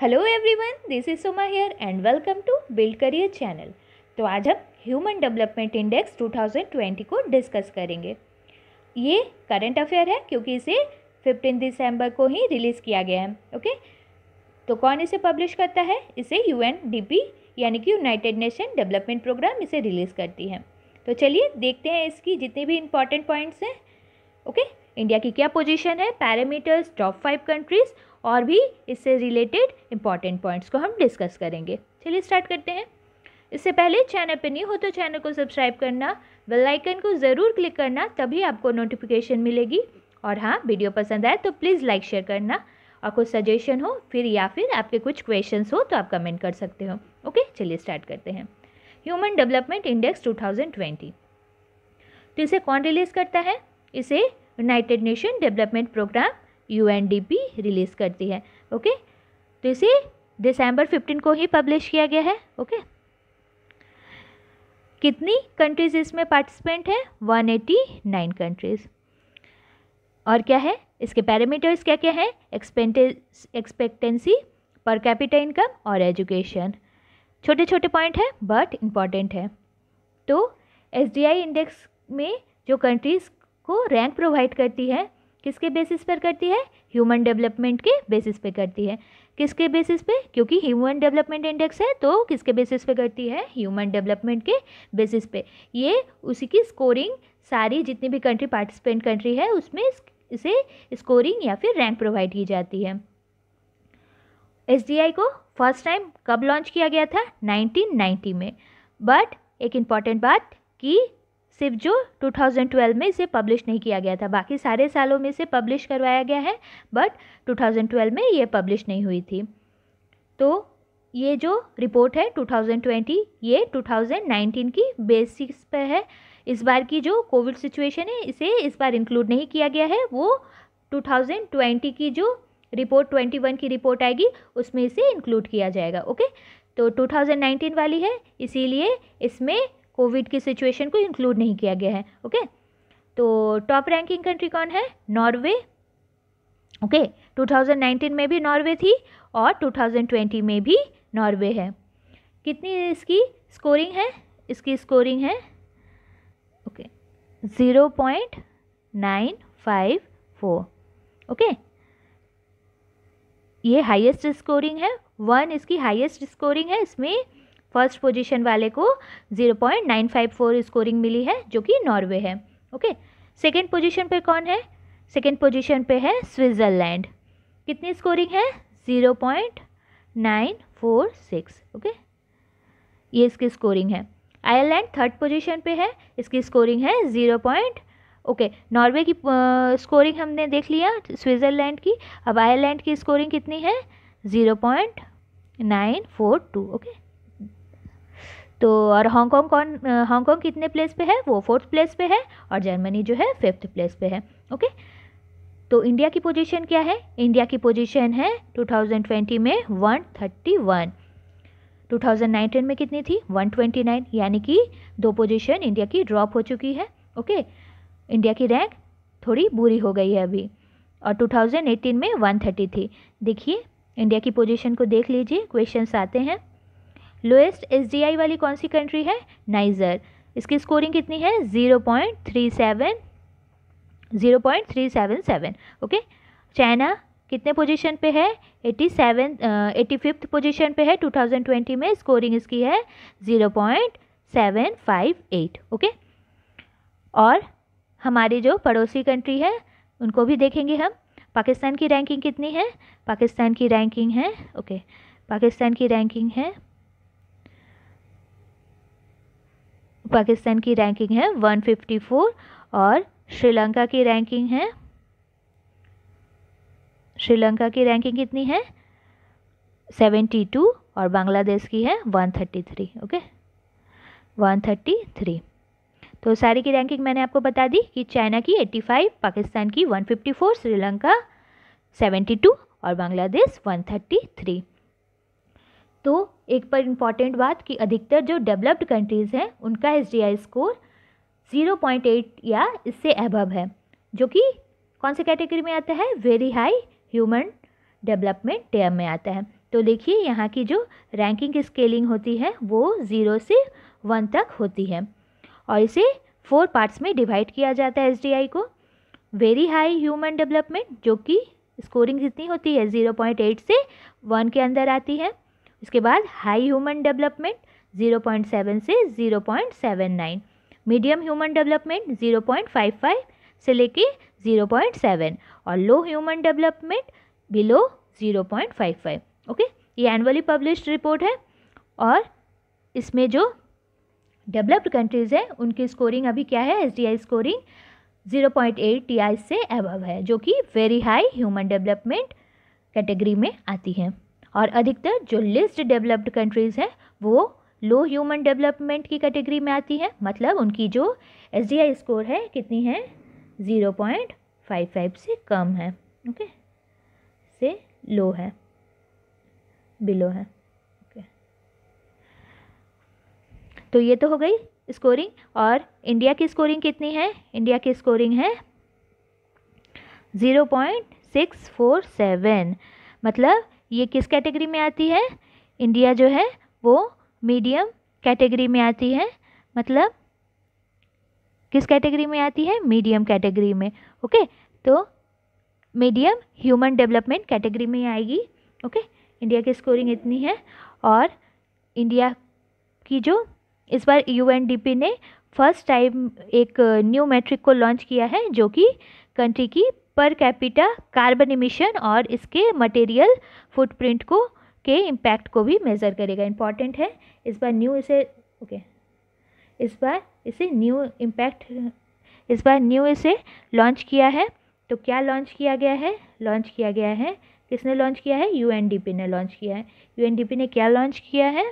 Hello everyone this is Suma here and welcome to Build Career channel तो आज हम human development index 2020 को discuss करेंगे ये करंट अफेयर है क्योंकि इसे 15 दिसंबर को ही रिलीज़ किया गया है ओके तो कौन इसे पब्लिश करता है इसे यू यानी कि यूनाइटेड नेशन डेवलपमेंट प्रोग्राम इसे रिलीज़ करती है तो चलिए देखते हैं इसकी जितने भी इंपॉर्टेंट पॉइंट्स हैं ओके इंडिया की क्या पोजीशन है पैरामीटर्स टॉप फाइव कंट्रीज़ और भी इससे रिलेटेड इंपॉर्टेंट पॉइंट्स को हम डिस्कस करेंगे चलिए स्टार्ट करते हैं इससे पहले चैनल पर नहीं हो तो चैनल को सब्सक्राइब करना बेल आइकन को ज़रूर क्लिक करना तभी आपको नोटिफिकेशन मिलेगी और हाँ वीडियो पसंद आए तो प्लीज़ लाइक शेयर करना और कुछ सजेशन हो फिर या फिर आपके कुछ क्वेश्चंस हो तो आप कमेंट कर सकते हो ओके चलिए स्टार्ट करते हैं ह्यूमन डेवलपमेंट इंडेक्स 2020 तो इसे कौन रिलीज़ करता है इसे United Nation Development Programme U release करती है ओके तो इसे दिसंबर 15 को ही पब्लिश किया गया है ओके कितनी कंट्रीज़ इसमें पार्टिसिपेंट हैं 189 कंट्रीज़ और क्या है इसके पैरामीटर्स क्या क्या हैं एक्सपेक्टेंसी पर कैपिटल इनकम और एजुकेशन छोटे छोटे पॉइंट हैं बट इम्पॉर्टेंट है तो एस इंडेक्स में जो कंट्रीज़ को रैंक प्रोवाइड करती है किसके बेसिस पर करती है ह्यूमन डेवलपमेंट के बेसिस पे करती है किसके बेसिस पे क्योंकि ह्यूमन डेवलपमेंट इंडेक्स है तो किसके बेसिस पे करती है ह्यूमन डेवलपमेंट के बेसिस पे ये उसी की स्कोरिंग सारी जितनी भी कंट्री पार्टिसिपेंट कंट्री है उसमें इसे स्कोरिंग या फिर रैंक प्रोवाइड की जाती है एस को फर्स्ट टाइम कब लॉन्च किया गया था 1990 में बट एक इम्पॉर्टेंट बात कि सिर्फ जो 2012 में इसे पब्लिश नहीं किया गया था बाकी सारे सालों में इसे पब्लिश करवाया गया है बट 2012 में ये पब्लिश नहीं हुई थी तो ये जो रिपोर्ट है 2020 ये 2019 की बेसिक्स पर है इस बार की जो कोविड सिचुएशन है इसे इस बार इंक्लूड नहीं किया गया है वो 2020 की जो रिपोर्ट 21 की रिपोर्ट आएगी उसमें इसे इंक्लूड किया जाएगा ओके तो 2019 वाली है इसीलिए इसमें कोविड की सिचुएशन को इंक्लूड नहीं किया गया है ओके तो टॉप रैंकिंग कंट्री कौन है नॉर्वे ओके okay? 2019 में भी नॉर्वे थी और 2020 में भी नॉर्वे है कितनी इसकी स्कोरिंग है इसकी स्कोरिंग है okay zero point nine five four okay ये हाईएस्ट स्कोरिंग है वन इसकी हाईएस्ट स्कोरिंग है इसमें फर्स्ट पोजीशन वाले को 0.954 स्कोरिंग मिली है जो कि नॉर्वे है ओके सेकेंड पोजीशन पे कौन है सेकेंड पोजीशन पे है स्विट्ज़रलैंड कितनी स्कोरिंग है 0.946 ओके ये इसकी स्कोरिंग है आयरलैंड थर्ड पोजीशन पे है इसकी स्कोरिंग है ज़ीरो पॉइंट ओके नॉर्वे की स्कोरिंग हमने देख लिया स्विट्ज़रलैंड की अब आयरलैंड की स्कोरिंग कितनी है zero point nine four two okay तो और हांगकांग कौन हांगकांग कितने प्लेस पे है वो फोर्थ प्लेस पे है और जर्मनी जो है फिफ्थ प्लेस पे है ओके तो इंडिया की पोजीशन क्या है इंडिया की पोजीशन है 2020 में 131 2019 में कितनी थी 129 यानी कि दो पोजीशन इंडिया की ड्रॉप हो चुकी है ओके इंडिया की रैंक थोड़ी बुरी हो गई है अभी और 2018 में 130 थी देखिए इंडिया की पोजीशन को देख लीजिए क्वेश्चंस आते हैं लोएस्ट एस वाली कौन सी कंट्री है नाइजर इसकी स्कोरिंग कितनी है zero point three seven zero point three seven seven okay China कितने पोजीशन पे है eighty seven eighty fifth position पर है टू थाउजेंड ट्वेंटी में स्कोरिंग इसकी है zero point seven five eight okay और हमारी जो पड़ोसी कंट्री है उनको भी देखेंगे हम पाकिस्तान की रैंकिंग कितनी है पाकिस्तान की रैंकिंग है ओके okay. पाकिस्तान की रैंकिंग है पाकिस्तान की रैंकिंग है 154 और श्रीलंका की रैंकिंग है श्रीलंका की रैंकिंग कितनी है 72 और बांग्लादेश की है 133 ओके 133 तो सारी की रैंकिंग मैंने आपको बता दी कि चाइना की 85 पाकिस्तान की 154 श्रीलंका 72 और बांग्लादेश 133 तो एक पर इम्पॉर्टेंट बात कि अधिकतर जो डेवलप्ड कंट्रीज़ हैं उनका एस स्कोर 0.8 या इससे अबव है जो कि कौन से कैटेगरी में आता है वेरी हाई ह्यूमन डेवलपमेंट टेम में आता है तो देखिए यहाँ की जो रैंकिंग स्केलिंग होती है वो ज़ीरो से वन तक होती है और इसे फोर पार्ट्स में डिवाइड किया जाता है एस को वेरी हाई ह्यूमन डेवलपमेंट जो कि स्कोरिंग जितनी होती है ज़ीरो पॉइंट एट से वन के अंदर आती है इसके बाद हाई ह्यूमन डेवलपमेंट 0.7 से 0.79 मीडियम ह्यूमन डेवलपमेंट 0.55 से लेके 0.7 और low human development below 0.55 okay ये एनुअली पब्लिश्ड रिपोर्ट है और इसमें जो डेवलप्ड कंट्रीज़ हैं उनकी स्कोरिंग अभी क्या है एस स्कोरिंग 0.8 टीआई से अबव है जो कि very high human development category में आती है और अधिकतर जो लिस्ट डेवलप्ड कंट्रीज़ हैं वो लो ह्यूमन डेवलपमेंट की कैटेगरी में आती हैं मतलब उनकी जो एस स्कोर है कितनी है ज़ीरो पॉइंट फाइव फाइव से कम है ओके से लो है बिलो है ओके तो ये तो हो गई स्कोरिंग और इंडिया की स्कोरिंग कितनी है इंडिया की स्कोरिंग है zero point six four seven मतलब ये किस कैटेगरी में आती है इंडिया जो है वो मीडियम कैटेगरी में आती है मतलब किस कैटेगरी में आती है मीडियम कैटेगरी में ओके तो मीडियम ह्यूमन डेवलपमेंट कैटेगरी में आएगी ओके इंडिया की स्कोरिंग इतनी है और इंडिया की जो इस बार यूएनडीपी ने फर्स्ट टाइम एक न्यू मैट्रिक को लॉन्च किया है जो कि कंट्री की पर कैपिटा कार्बन इमिशन और इसके मटेरियल फुटप्रिंट को के इम्पैक्ट को भी मेज़र करेगा इम्पॉर्टेंट है इस बार न्यू इसे ओके इस बार इसे न्यू इम्पैक्ट इस बार न्यू इसे लॉन्च किया है तो क्या लॉन्च किया गया है लॉन्च किया गया है किसने लॉन्च किया है यू ने लॉन्च किया है यू ने क्या लॉन्च किया है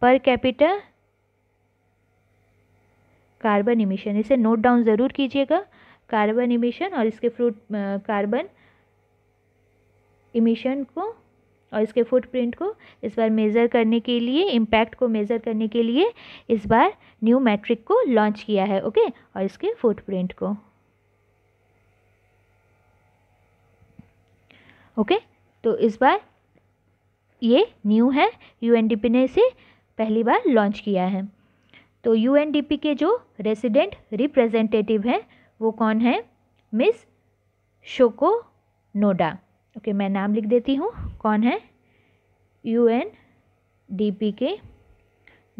पर कैपिटा कार्बन इमिशन इसे नोट डाउन ज़रूर कीजिएगा कार्बन इमिशन और इसके फ्रूट कार्बन इमिशन को और इसके फुटप्रिंट को इस बार मेज़र करने के लिए इम्पैक्ट को मेज़र करने के लिए इस बार न्यू मैट्रिक को लॉन्च किया है ओके और इसके फुटप्रिंट को ओके तो इस बार ये न्यू है यूएनडीपी ने इसे पहली बार लॉन्च किया है तो यूएनडीपी के जो रेसिडेंट रिप्रेजेंटेटिव हैं वो कौन है मिस शोको नोडा ओके मैं नाम लिख देती हूँ कौन है यू एन डी पी के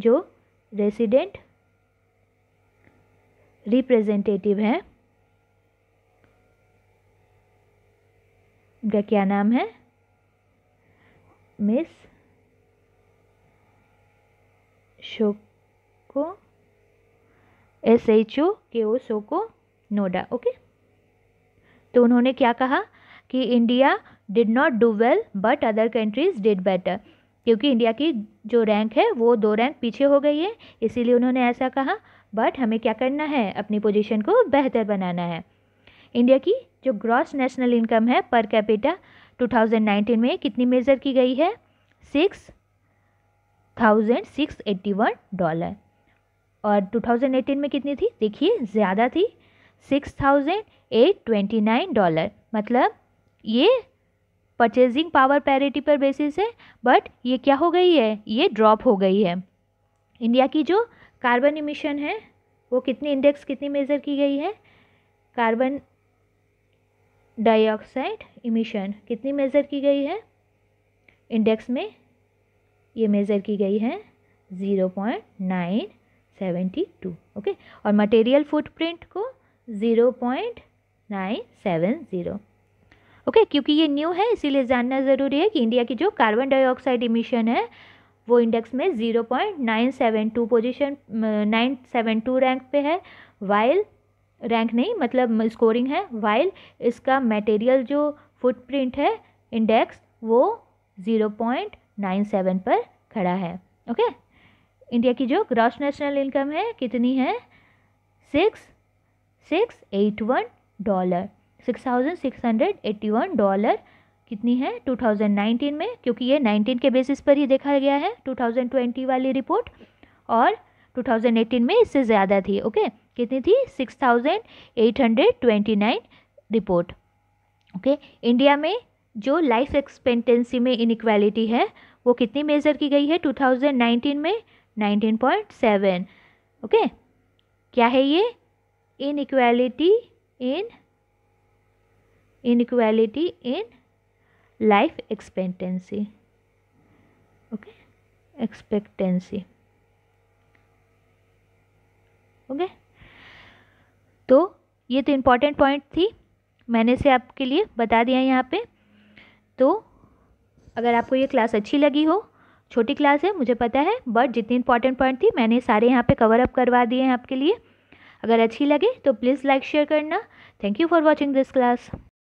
जो रेसिडेंट रिप्रेजेंटेटिव है उनका क्या नाम है Miss Shoko S H O K O शोको नोडा okay तो उन्होंने क्या कहा कि India did not do well but other countries did better क्योंकि इंडिया की जो रैंक है वो दो रैंक पीछे हो गई है इसीलिए उन्होंने ऐसा कहा बट हमें क्या करना है अपनी पोजीशन को बेहतर बनाना है इंडिया की जो ग्रॉस नेशनल इनकम है पर कैपिटा 2019 में कितनी मेज़र की गई है six thousand six eighty one dollar और 2018 में कितनी थी देखिए ज़्यादा थी six thousand eight twenty nine dollar मतलब ये परचेजिंग पावर पैरिटी पर बेसिस है बट ये क्या हो गई है ये ड्रॉप हो गई है इंडिया की जो कार्बन इमिशन है वो कितनी इंडेक्स कितनी मेज़र की गई है कार्बन डाइऑक्साइड इमिशन कितनी मेज़र की गई है इंडेक्स में ये मेज़र की गई है zero point nine seventy two okay और मटेरियल फुटप्रिंट को zero point nine seven zero okay क्योंकि ये न्यू है इसीलिए जानना ज़रूरी है कि इंडिया की जो कार्बन डाइऑक्साइड इमिशन है वो इंडेक्स में zero point nine seven two position nine seven two rank पे है वाइल रैंक नहीं मतलब स्कोरिंग है वाइल इसका मटेरियल जो फुटप्रिंट है इंडेक्स वो ज़ीरो पॉइंट नाइन सेवन पर खड़ा है ओके इंडिया की जो ग्रॉस नेशनल इनकम है कितनी है six six eight one dollar six thousand six hundred eighty one dollar कितनी है टू थाउजेंड नाइनटीन में क्योंकि ये नाइनटीन के बेसिस पर ही देखा गया है टू थाउजेंड ट्वेंटी वाली रिपोर्ट और टू थाउजेंड एटीन में इससे ज़्यादा थी ओके कितनी थी six thousand eight hundred twenty nine report okay India में जो लाइफ एक्सपेक्टेंसी में इनक्वालिटी है वो कितनी मेजर की गई है टू थाउजेंड नाइनटीन में नाइनटीन पॉइंट सेवन ओके क्या है ये inequality in inequality in life expectancy okay expectancy okay तो ये तो इम्पॉर्टेंट पॉइंट थी मैंने इसे आपके लिए बता दिया यहाँ पे तो अगर आपको ये क्लास अच्छी लगी हो छोटी क्लास है मुझे पता है बट जितनी इम्पॉर्टेंट पॉइंट थी मैंने सारे यहाँ पे कवर अप करवा दिए हैं आपके लिए अगर अच्छी लगे तो प्लीज़ लाइक शेयर करना thank you for watching this class